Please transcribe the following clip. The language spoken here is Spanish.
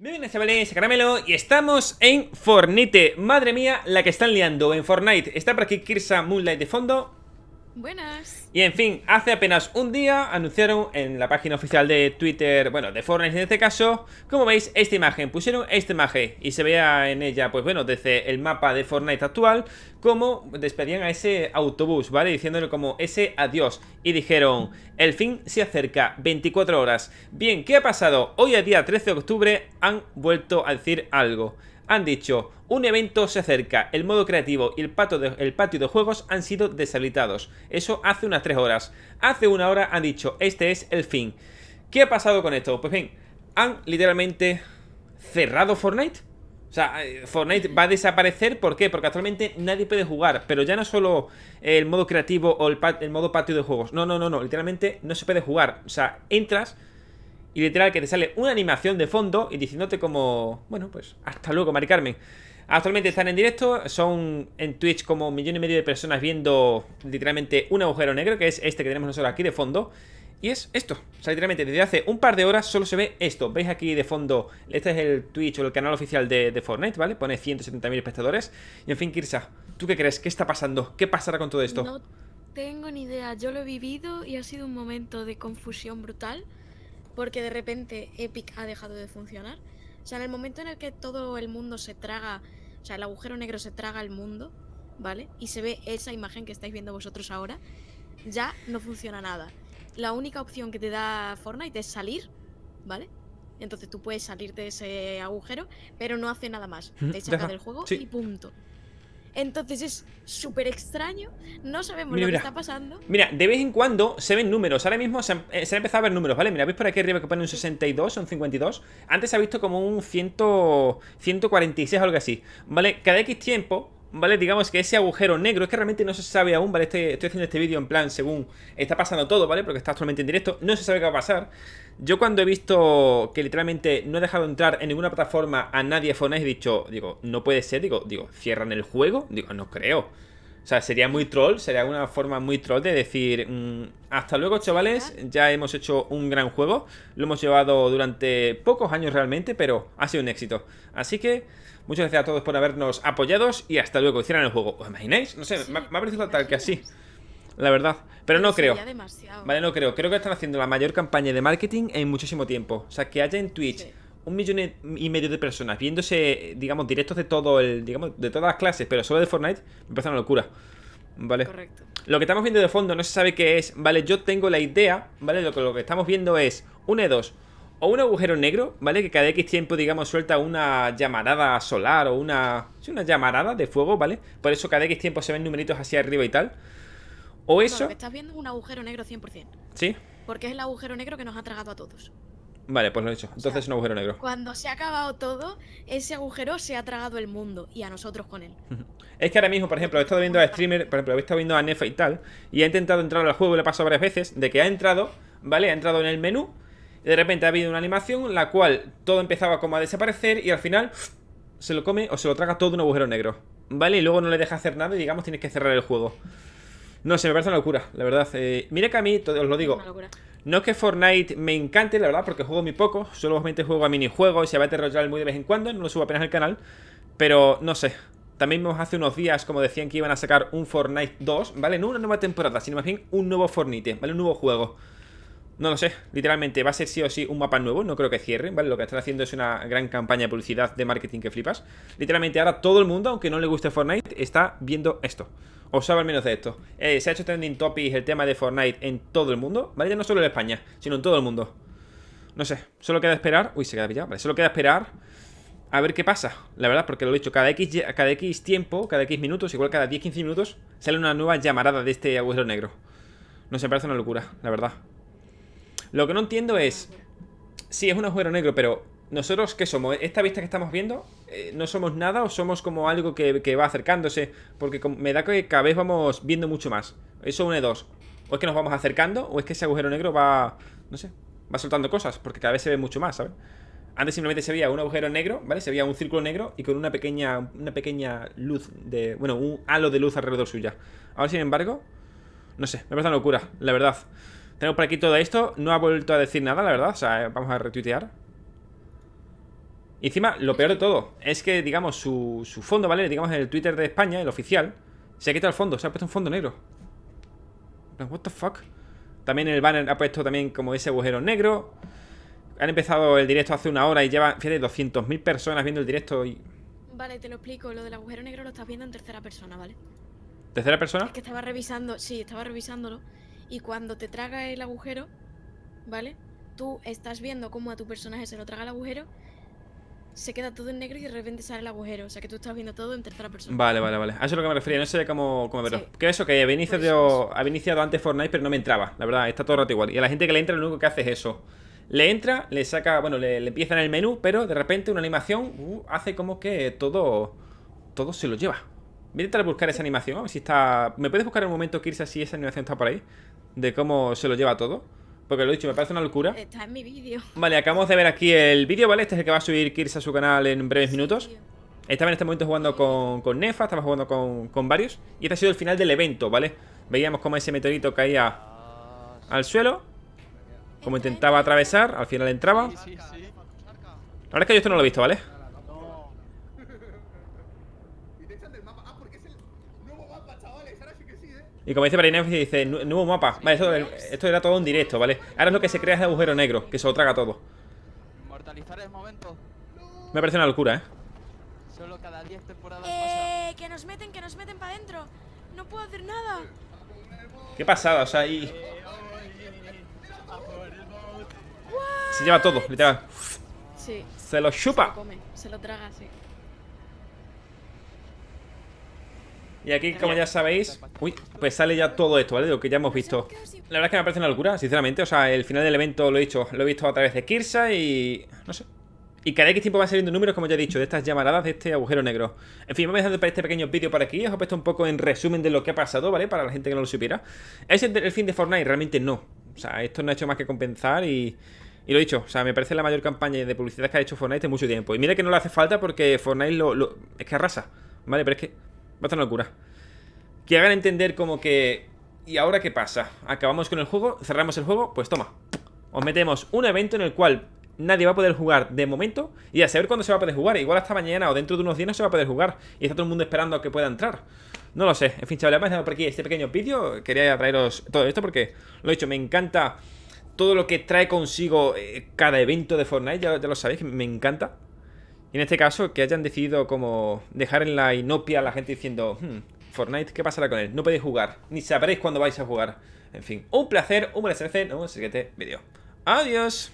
Muy bien, chavales, Caramelo, y estamos en Fortnite. Madre mía, la que están liando en Fortnite. Está por aquí Kirsa Moonlight de fondo. Buenas. Y en fin, hace apenas un día anunciaron en la página oficial de Twitter, bueno, de Fortnite en este caso, como veis, esta imagen. Pusieron esta imagen y se veía en ella, pues bueno, desde el mapa de Fortnite actual, Como despedían a ese autobús, ¿vale? Diciéndole como ese adiós. Y dijeron, el fin se acerca, 24 horas. Bien, ¿qué ha pasado? Hoy, a día 13 de octubre, han vuelto a decir algo han dicho, un evento se acerca, el modo creativo y el, patio de juegos han sido deshabilitados. Eso hace unas 3 horas. Hace una hora han dicho, este es el fin. ¿Qué ha pasado con esto? Pues bien, han literalmente cerrado Fortnite. O sea, eh, Fortnite va a desaparecer, ¿por qué? Porque actualmente nadie puede jugar, pero ya no solo el modo creativo o el, el modo patio de juegos. No, no, no, no, literalmente no se puede jugar. O sea, entras y literal que te sale una animación de fondo y diciéndote como, bueno, pues hasta luego, Mari Carmen. Actualmente están en directo, son en Twitch como un millón y medio de personas viendo literalmente un agujero negro, que es este que tenemos nosotros aquí de fondo. Y es esto, o sea, literalmente desde hace un par de horas solo se ve esto. Veis aquí de fondo, este es el Twitch o el canal oficial de, de Fortnite, ¿vale? Pone 170.000 espectadores. Y en fin, Kirsa, ¿tú qué crees? ¿Qué está pasando? ¿Qué pasará con todo esto? No tengo ni idea, yo lo he vivido y ha sido un momento de confusión brutal porque de repente Epic ha dejado de funcionar. O sea, en el momento en el que todo el mundo se traga, o sea, el agujero negro se traga al mundo, ¿vale? Y se ve esa imagen que estáis viendo vosotros ahora, ya no funciona nada. La única opción que te da Fortnite es salir, ¿vale? Entonces tú puedes salir de ese agujero, pero no hace nada más. Te saca del juego y punto. Entonces es súper extraño, no sabemos lo que está pasando. Mira, de vez en cuando se ven números, ahora mismo eh, se han, empezado a ver números, ¿vale? Mira, ¿veis por aquí arriba que pone un 62, o un 52? Antes se ha visto como un 100, 146 o algo así, ¿vale? Cada X tiempo ¿vale? Digamos que ese agujero negro, es que realmente no se sabe aún, ¿vale? estoy haciendo este vídeo en plan según está pasando todo, ¿vale? Porque está actualmente en directo, no se sabe qué va a pasar. Yo cuando he visto que literalmente no he dejado entrar en ninguna plataforma a nadie de Fortnite, he dicho, digo, no puede ser, digo, digo, cierran el juego, digo, no creo. O sea, sería muy troll, sería una forma muy troll de decir, mm, hasta luego chavales, ya hemos hecho un gran juego, lo hemos llevado durante pocos años realmente, pero ha sido un éxito. Así que muchas gracias a todos por habernos apoyado y hasta luego, hicieran el juego. ¿Os imagináis? No sé, me, ha parecido tal que así. La verdad. Pero no creo. Vale, no creo. Creo que están haciendo la mayor campaña de marketing en muchísimo tiempo. O sea, que haya en Twitch un millón y medio de personas viéndose, digamos, directos de todo el, digamos, de todas las clases, pero solo de Fortnite, me parece una locura. ¿Vale? Correcto. Lo que estamos viendo de fondo no se sabe qué es, ¿vale? Yo tengo la idea, ¿vale? Lo que, lo que estamos viendo es un E2 O un agujero negro, ¿vale? Que cada X tiempo, digamos, suelta una llamarada solar o una... una llamarada de fuego, ¿vale? Por eso cada X tiempo se ven numeritos hacia arriba y tal. O eso... lo que estás viendo es un agujero negro 100%. ¿Sí? Porque es el agujero negro que nos ha tragado a todos. Vale, pues lo he dicho, Entonces es un agujero negro. Cuando se ha acabado todo, ese agujero se ha tragado el mundo y a nosotros con él. es que ahora mismo, por ejemplo, he estado viendo a streamer, por ejemplo, he estado viendo a Nefa y tal, y ha intentado entrar al juego, le pasado varias veces, de que ha entrado, ¿vale? Ha entrado en el menú, y de repente ha habido una animación, la cual todo empezaba como a desaparecer y al final se lo come o se lo traga todo un agujero negro, ¿vale? Y luego no le deja hacer nada y digamos tienes que cerrar el juego. No se me parece una locura, la verdad. Eh, mira que a mí, os lo digo. No es que Fortnite me encante, la verdad, porque juego muy poco. Solamente juego a minijuegos y a Battle muy de vez en cuando. No lo subo apenas al canal. Pero no sé. También vimos hace unos días, como decían, que iban a sacar un Fortnite 2, ¿vale? No una nueva temporada, sino más bien un nuevo Fortnite, ¿vale? Un nuevo juego. No lo sé, literalmente va a ser sí o sí un mapa nuevo, no creo que cierre, ¿vale? Lo que están haciendo es una gran campaña de publicidad, de marketing que flipas. Literalmente ahora todo el mundo, aunque no le guste Fortnite, está viendo esto sabe al menos de esto. Eh, se ha hecho trending topic el tema de Fortnite en todo el mundo, ¿vale? Ya no solo en España, sino en todo el mundo. No sé, solo queda esperar. Uy, se queda pillado. Vale, solo queda esperar a ver qué pasa. La verdad, porque lo he dicho, cada X, cada X tiempo, cada X minutos, igual cada 10-15 minutos, sale una nueva llamarada de este agujero negro. No se parece una locura, la verdad. Lo que no entiendo es. Sí, es un agujero negro, pero ¿Nosotros qué somos? ¿Esta vista que estamos viendo? Eh, ¿No somos nada o somos como algo que, va acercándose? Porque me da que cada vez vamos viendo mucho más. Eso une dos. O es que nos vamos acercando o es que ese agujero negro va, no sé, va soltando cosas. Porque cada vez se ve mucho más, ¿sabes? Antes simplemente se veía un agujero negro, ¿vale? Se veía un círculo negro y con una pequeña, una pequeña luz de... Bueno, un halo de luz alrededor suya. Ahora, sin embargo, no sé, me parece una locura, la verdad. Tenemos por aquí todo esto. No ha vuelto a decir nada, la verdad. O sea, eh, vamos a retuitear. Y encima, lo peor de todo es que, digamos, su, su fondo, ¿vale? Digamos, en el Twitter de España, el oficial, se ha quitado el fondo, se ha puesto un fondo negro. What the fuck? También el banner ha puesto también como ese agujero negro. Han empezado el directo hace una hora y lleva, fíjate, 200.000 personas viendo el directo y... Vale, te lo explico. Lo del agujero negro lo estás viendo en tercera persona, ¿vale? ¿Tercera persona? Es que estaba revisando, sí, estaba revisándolo. Y cuando te traga el agujero, ¿vale? Tú estás viendo cómo a tu personaje se lo traga el agujero se queda todo en negro y de repente sale el agujero. O sea que tú estás viendo todo en tercera persona. Vale, vale, vale. A eso es lo que me refería. No sé cómo, cómo verlo. Que eso, que había iniciado, iniciado antes Fortnite, pero no me entraba. La verdad, está todo el rato igual. Y a la gente que le entra, lo único que hace es eso. Le entra, le saca, bueno, le, empieza en el menú, pero de repente una animación uh, hace como que todo, todo se lo lleva. Voy a intentar buscar esa animación. A ver si está. ¿Me puedes buscar en un momento, Kirsa, si esa animación está por ahí? De cómo se lo lleva todo. Porque lo he dicho, me parece una locura. Está en mi vídeo. Vale, acabamos de ver aquí el vídeo, ¿vale? Este es el que va a subir Kirs a su canal en breves minutos. Estaba en este momento jugando con, Nefa, estaba jugando con, varios. Y este ha sido el final del evento, ¿vale? Veíamos cómo ese meteorito caía al suelo. Como intentaba atravesar, al final entraba. La verdad es que yo esto no lo he visto, ¿vale? vale Y como dice Marinev, dice, nuevo mapa. Vale, esto, era todo un directo, ¿vale? Ahora es lo que se crea es el agujero negro, que se lo traga todo. Mortalizar el momento. Me parece una locura, ¿eh? Solo cada 10 temporadas eh, que nos meten, que nos meten para adentro. No puedo hacer nada. Qué pasada, o sea, ahí. Se lleva todo, literal. Sí. Se lo chupa. Se lo, se lo traga, sí. Y aquí, como ya sabéis, uy, pues sale ya todo esto, ¿vale? lo que ya hemos visto. La verdad es que me parece una locura, sinceramente. O sea, el final del evento, lo he dicho, lo he visto a través de Kirsa y... No sé. Y cada X tiempo van saliendo números, como ya he dicho, de estas llamaradas de este agujero negro. En fin, vamos a dejar para este pequeño vídeo por aquí. Os he puesto un poco en resumen de lo que ha pasado, ¿vale? Para la gente que no lo supiera. ¿Es el fin de Fortnite? Realmente no. O sea, esto no ha hecho más que compensar y... Y lo he dicho, o sea, me parece la mayor campaña de publicidad que ha hecho Fortnite en mucho tiempo. Y mira que no le hace falta porque Fortnite lo, lo, es que arrasa, ¿vale? Pero es que Va a locura. Que hagan entender como que... ¿Y ahora qué pasa? ¿Acabamos con el juego? ¿Cerramos el juego? Pues toma. Os metemos un evento en el cual nadie va a poder jugar de momento y a saber cuándo se va a poder jugar. Igual hasta mañana o dentro de unos días no se va a poder jugar y está todo el mundo esperando a que pueda entrar. No lo sé. En fin, chavales, a dejar por aquí este pequeño vídeo. Quería traeros todo esto porque, lo he dicho, me encanta todo lo que trae consigo eh, cada evento de Fortnite. Ya, ya lo sabéis, me encanta. Y en este caso, que hayan decidido como dejar en la inopia a la gente diciendo, hmm, Fortnite, ¿qué pasará con él? No podéis jugar, ni sabréis cuándo vais a jugar. En fin, un placer, un buen nos vemos en el siguiente vídeo. Adiós.